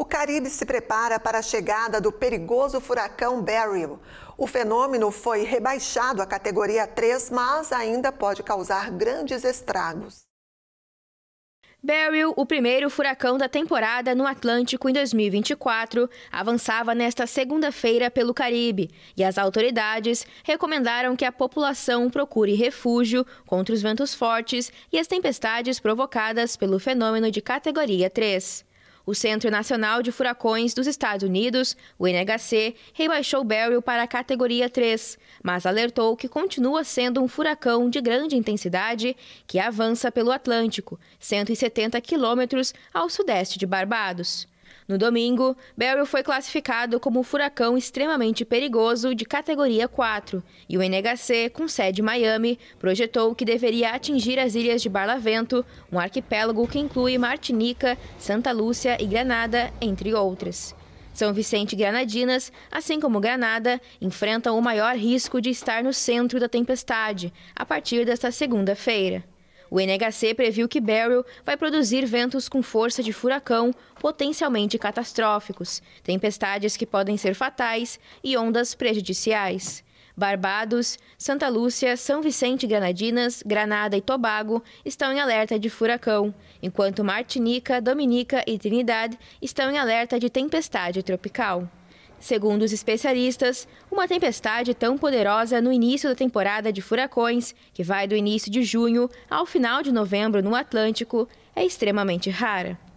O Caribe se prepara para a chegada do perigoso furacão Beryl. O fenômeno foi rebaixado à categoria 3, mas ainda pode causar grandes estragos. Beryl, o primeiro furacão da temporada no Atlântico em 2024, avançava nesta segunda-feira pelo Caribe e as autoridades recomendaram que a população procure refúgio contra os ventos fortes e as tempestades provocadas pelo fenômeno de categoria 3. O Centro Nacional de Furacões dos Estados Unidos, o NHC, rebaixou Beryl para a categoria 3, mas alertou que continua sendo um furacão de grande intensidade que avança pelo Atlântico, 170 quilômetros ao sudeste de Barbados. No domingo, Beryl foi classificado como um furacão extremamente perigoso de categoria 4 e o NHC, com sede em Miami, projetou que deveria atingir as ilhas de Barlavento, um arquipélago que inclui Martinica, Santa Lúcia e Granada, entre outras. São Vicente e Granadinas, assim como Granada, enfrentam o maior risco de estar no centro da tempestade a partir desta segunda-feira. O NHC previu que Beryl vai produzir ventos com força de furacão, potencialmente catastróficos, tempestades que podem ser fatais e ondas prejudiciais. Barbados, Santa Lúcia, São Vicente e Granadinas, Granada e Tobago estão em alerta de furacão, enquanto Martinica, Dominica e Trinidad estão em alerta de tempestade tropical. Segundo os especialistas, uma tempestade tão poderosa no início da temporada de furacões, que vai do início de junho ao final de novembro no Atlântico, é extremamente rara.